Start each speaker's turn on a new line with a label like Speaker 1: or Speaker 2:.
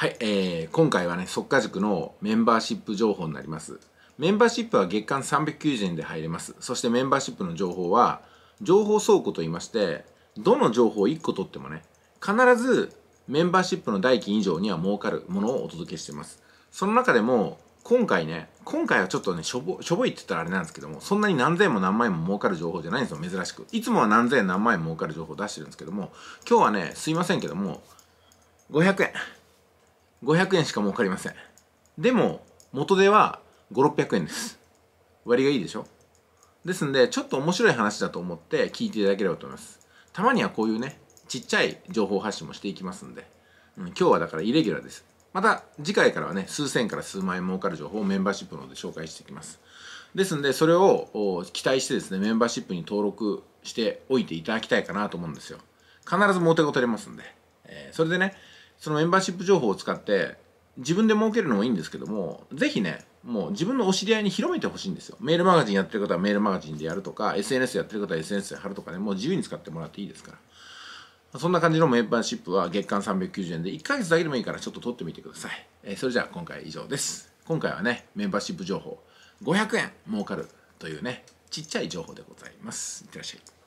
Speaker 1: はい、えー、今回はね、即稼塾のメンバーシップ情報になります。メンバーシップは月間390円で入れます。そしてメンバーシップの情報は、情報倉庫と言いまして、どの情報を1個取ってもね、必ずメンバーシップの代金以上には儲かるものをお届けしてます。その中でも、今回ね、今回はちょっとね、しょぼ、しょぼいって言ったらあれなんですけども、そんなに何千円も何万円も儲かる情報じゃないんですよ、珍しく。いつもは何千円何万円儲かる情報を出してるんですけども、今日はね、すいませんけども、500円。500円しか儲かりませんでも元手は5600円です割がいいでしょですんでちょっと面白い話だと思って聞いていただければと思いますたまにはこういうねちっちゃい情報発信もしていきますんで、うん、今日はだからイレギュラーですまた次回からはね数千から数万円儲かる情報をメンバーシップの方で紹介していきますですんでそれを期待してですねメンバーシップに登録しておいていただきたいかなと思うんですよ必ずモテが取れますんで、えー、それでねそのメンバーシップ情報を使って自分で儲けるのもいいんですけども、ぜひね、もう自分のお知り合いに広めてほしいんですよ。メールマガジンやってる方はメールマガジンでやるとか、SNS やってる方は SNS で貼るとかね、もう自由に使ってもらっていいですから。そんな感じのメンバーシップは月間390円で1ヶ月だけでもいいからちょっと取ってみてください。えー、それじゃあ今回以上です。今回はね、メンバーシップ情報
Speaker 2: 500円儲かるというね、ちっちゃい情報でございます。いってらっしゃい。